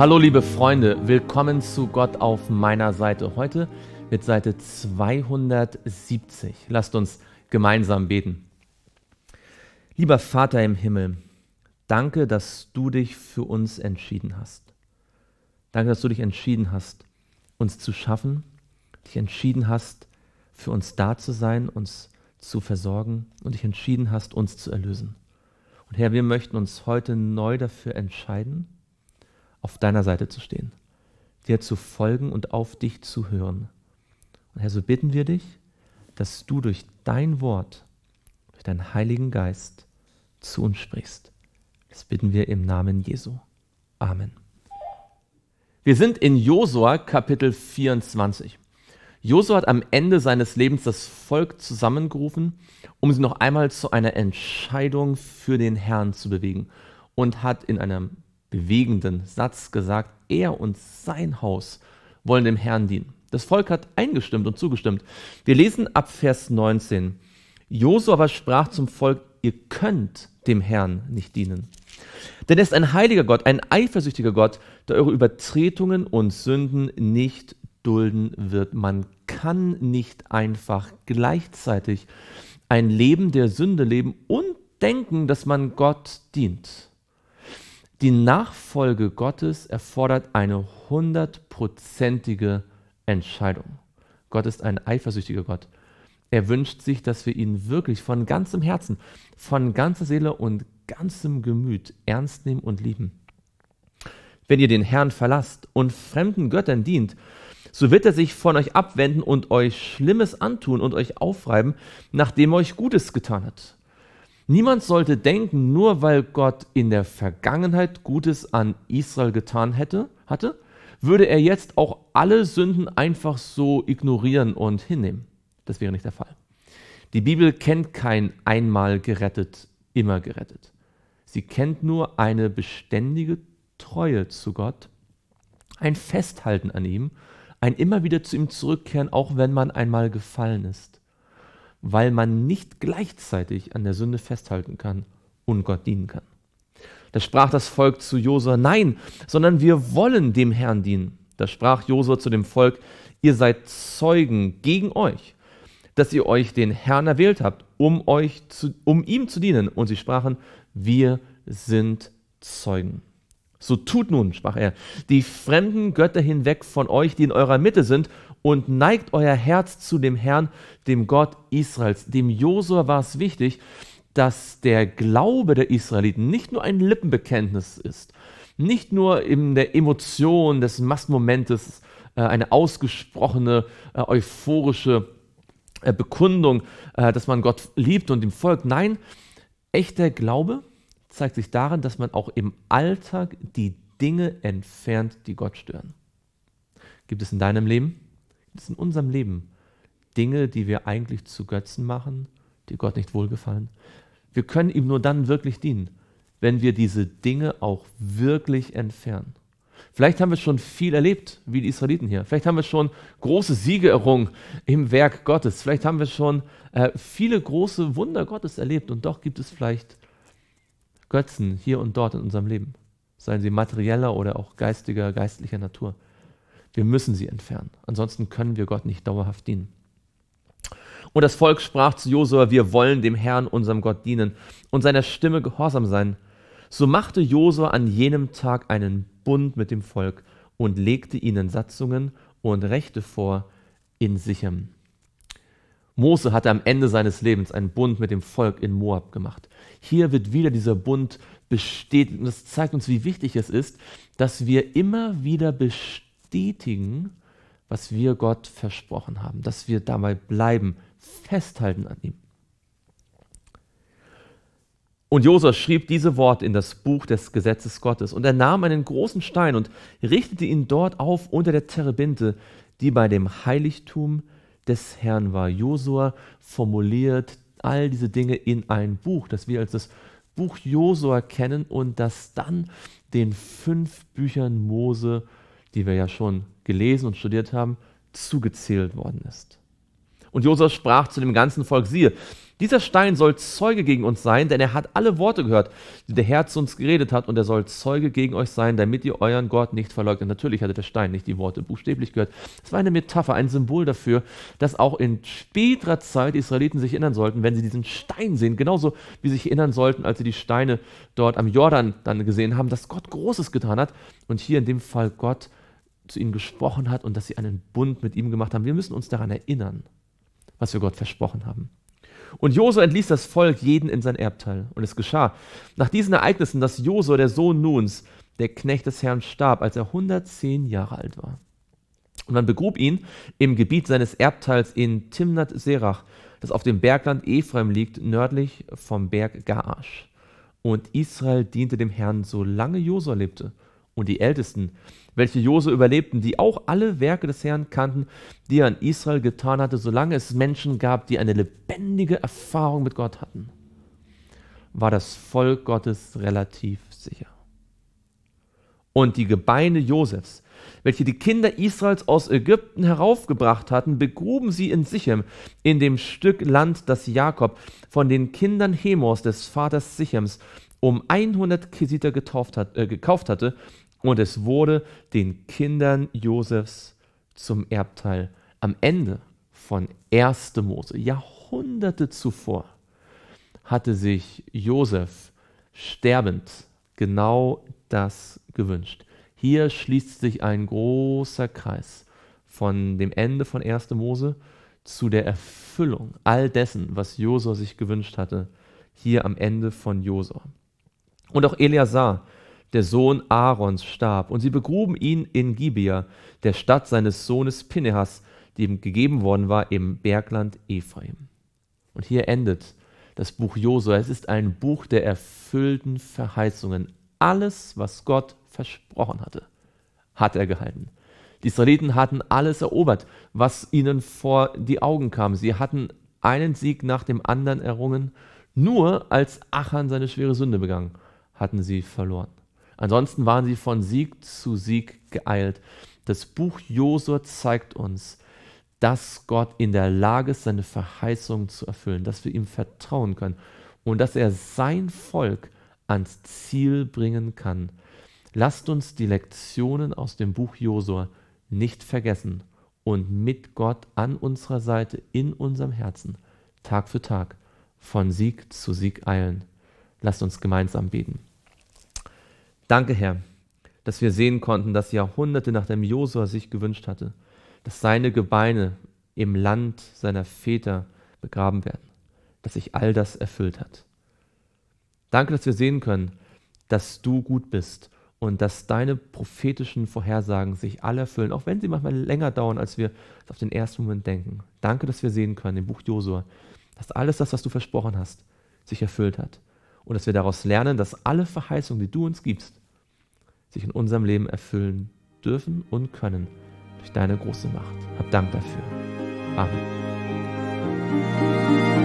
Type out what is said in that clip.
Hallo liebe Freunde, willkommen zu Gott auf meiner Seite. Heute mit Seite 270. Lasst uns gemeinsam beten. Lieber Vater im Himmel, danke, dass du dich für uns entschieden hast. Danke, dass du dich entschieden hast, uns zu schaffen, dich entschieden hast, für uns da zu sein, uns zu versorgen und dich entschieden hast, uns zu erlösen. Und Herr, wir möchten uns heute neu dafür entscheiden, auf deiner Seite zu stehen, dir zu folgen und auf dich zu hören. Und Herr, so bitten wir dich, dass du durch dein Wort, durch deinen Heiligen Geist zu uns sprichst. Das bitten wir im Namen Jesu. Amen. Wir sind in Josua Kapitel 24. Josua hat am Ende seines Lebens das Volk zusammengerufen, um sie noch einmal zu einer Entscheidung für den Herrn zu bewegen und hat in einem bewegenden Satz gesagt, er und sein Haus wollen dem Herrn dienen. Das Volk hat eingestimmt und zugestimmt. Wir lesen ab Vers 19. Josua aber sprach zum Volk, ihr könnt dem Herrn nicht dienen. Denn er ist ein heiliger Gott, ein eifersüchtiger Gott, der eure Übertretungen und Sünden nicht dulden wird. Man kann nicht einfach gleichzeitig ein Leben der Sünde leben und denken, dass man Gott dient. Die Nachfolge Gottes erfordert eine hundertprozentige Entscheidung. Gott ist ein eifersüchtiger Gott. Er wünscht sich, dass wir ihn wirklich von ganzem Herzen, von ganzer Seele und ganzem Gemüt ernst nehmen und lieben. Wenn ihr den Herrn verlasst und fremden Göttern dient, so wird er sich von euch abwenden und euch Schlimmes antun und euch aufreiben, nachdem er euch Gutes getan hat. Niemand sollte denken, nur weil Gott in der Vergangenheit Gutes an Israel getan hätte, hatte, würde er jetzt auch alle Sünden einfach so ignorieren und hinnehmen. Das wäre nicht der Fall. Die Bibel kennt kein einmal gerettet, immer gerettet. Sie kennt nur eine beständige Treue zu Gott, ein Festhalten an ihm, ein immer wieder zu ihm zurückkehren, auch wenn man einmal gefallen ist weil man nicht gleichzeitig an der Sünde festhalten kann und Gott dienen kann. Da sprach das Volk zu Josua, nein, sondern wir wollen dem Herrn dienen. Da sprach Josua zu dem Volk, ihr seid Zeugen gegen euch, dass ihr euch den Herrn erwählt habt, um, euch zu, um ihm zu dienen. Und sie sprachen, wir sind Zeugen. So tut nun, sprach er, die fremden Götter hinweg von euch, die in eurer Mitte sind, und neigt euer Herz zu dem Herrn, dem Gott Israels. Dem Josua war es wichtig, dass der Glaube der Israeliten nicht nur ein Lippenbekenntnis ist, nicht nur in der Emotion des Massenmomentes äh, eine ausgesprochene, äh, euphorische äh, Bekundung, äh, dass man Gott liebt und ihm folgt. Nein, echter Glaube zeigt sich darin, dass man auch im Alltag die Dinge entfernt, die Gott stören. Gibt es in deinem Leben das ist in unserem Leben. Dinge, die wir eigentlich zu Götzen machen, die Gott nicht wohlgefallen. Wir können ihm nur dann wirklich dienen, wenn wir diese Dinge auch wirklich entfernen. Vielleicht haben wir schon viel erlebt, wie die Israeliten hier. Vielleicht haben wir schon große Siege errungen im Werk Gottes. Vielleicht haben wir schon äh, viele große Wunder Gottes erlebt. Und doch gibt es vielleicht Götzen hier und dort in unserem Leben. Seien sie materieller oder auch geistiger, geistlicher Natur. Wir müssen sie entfernen. Ansonsten können wir Gott nicht dauerhaft dienen. Und das Volk sprach zu Josua, wir wollen dem Herrn, unserem Gott, dienen und seiner Stimme gehorsam sein. So machte Josua an jenem Tag einen Bund mit dem Volk und legte ihnen Satzungen und Rechte vor in Sichem. Mose hatte am Ende seines Lebens einen Bund mit dem Volk in Moab gemacht. Hier wird wieder dieser Bund bestätigt und das zeigt uns, wie wichtig es ist, dass wir immer wieder bestätigen, bestätigen, was wir Gott versprochen haben, dass wir dabei bleiben, festhalten an ihm. Und Josua schrieb diese Worte in das Buch des Gesetzes Gottes. Und er nahm einen großen Stein und richtete ihn dort auf unter der Terebinte, die bei dem Heiligtum des Herrn war. Josua formuliert all diese Dinge in ein Buch, das wir als das Buch Josua kennen und das dann den fünf Büchern Mose die wir ja schon gelesen und studiert haben, zugezählt worden ist. Und Josef sprach zu dem ganzen Volk, siehe, dieser Stein soll Zeuge gegen uns sein, denn er hat alle Worte gehört, die der Herr zu uns geredet hat, und er soll Zeuge gegen euch sein, damit ihr euren Gott nicht verleugnet. Natürlich hatte der Stein nicht die Worte buchstäblich gehört. Es war eine Metapher, ein Symbol dafür, dass auch in späterer Zeit die Israeliten sich erinnern sollten, wenn sie diesen Stein sehen, genauso wie sie sich erinnern sollten, als sie die Steine dort am Jordan dann gesehen haben, dass Gott Großes getan hat und hier in dem Fall Gott zu ihnen gesprochen hat und dass sie einen Bund mit ihm gemacht haben. Wir müssen uns daran erinnern, was wir Gott versprochen haben. Und Josua entließ das Volk jeden in sein Erbteil. Und es geschah nach diesen Ereignissen, dass Josua, der Sohn Nuns, der Knecht des Herrn, starb, als er 110 Jahre alt war. Und man begrub ihn im Gebiet seines Erbteils in Timnat Serach, das auf dem Bergland Ephraim liegt, nördlich vom Berg Gaasch. Und Israel diente dem Herrn, solange Josua lebte und die Ältesten, welche Jose überlebten, die auch alle Werke des Herrn kannten, die er an Israel getan hatte, solange es Menschen gab, die eine lebendige Erfahrung mit Gott hatten, war das Volk Gottes relativ sicher. Und die Gebeine Josefs, welche die Kinder Israels aus Ägypten heraufgebracht hatten, begruben sie in Sichem, in dem Stück Land, das Jakob von den Kindern Hemors des Vaters Sichems um 100 Kesiter getauft hat, äh, gekauft hatte und es wurde den Kindern Josefs zum Erbteil am Ende von 1. Mose. Jahrhunderte zuvor hatte sich Josef sterbend genau das gewünscht. Hier schließt sich ein großer Kreis von dem Ende von 1. Mose zu der Erfüllung all dessen, was Josua sich gewünscht hatte, hier am Ende von Josua. Und auch Eleazar der Sohn Aarons, starb, und sie begruben ihn in Gibeah, der Stadt seines Sohnes Pinehas, die ihm gegeben worden war im Bergland Ephraim. Und hier endet das Buch Josua. Es ist ein Buch der erfüllten Verheißungen. Alles, was Gott versprochen hatte, hat er gehalten. Die Israeliten hatten alles erobert, was ihnen vor die Augen kam. Sie hatten einen Sieg nach dem anderen errungen. Nur als Achan seine schwere Sünde begangen, hatten sie verloren. Ansonsten waren sie von Sieg zu Sieg geeilt. Das Buch Josua zeigt uns, dass Gott in der Lage ist, seine Verheißungen zu erfüllen, dass wir ihm vertrauen können und dass er sein Volk ans Ziel bringen kann. Lasst uns die Lektionen aus dem Buch Josua nicht vergessen und mit Gott an unserer Seite in unserem Herzen Tag für Tag von Sieg zu Sieg eilen. Lasst uns gemeinsam beten. Danke, Herr, dass wir sehen konnten, dass Jahrhunderte nachdem Josua sich gewünscht hatte, dass seine Gebeine im Land seiner Väter begraben werden, dass sich all das erfüllt hat. Danke, dass wir sehen können, dass du gut bist und dass deine prophetischen Vorhersagen sich alle erfüllen, auch wenn sie manchmal länger dauern, als wir auf den ersten Moment denken. Danke, dass wir sehen können im Buch Josua, dass alles das, was du versprochen hast, sich erfüllt hat und dass wir daraus lernen, dass alle Verheißungen, die du uns gibst, sich in unserem Leben erfüllen dürfen und können durch deine große Macht. Hab Dank dafür. Amen.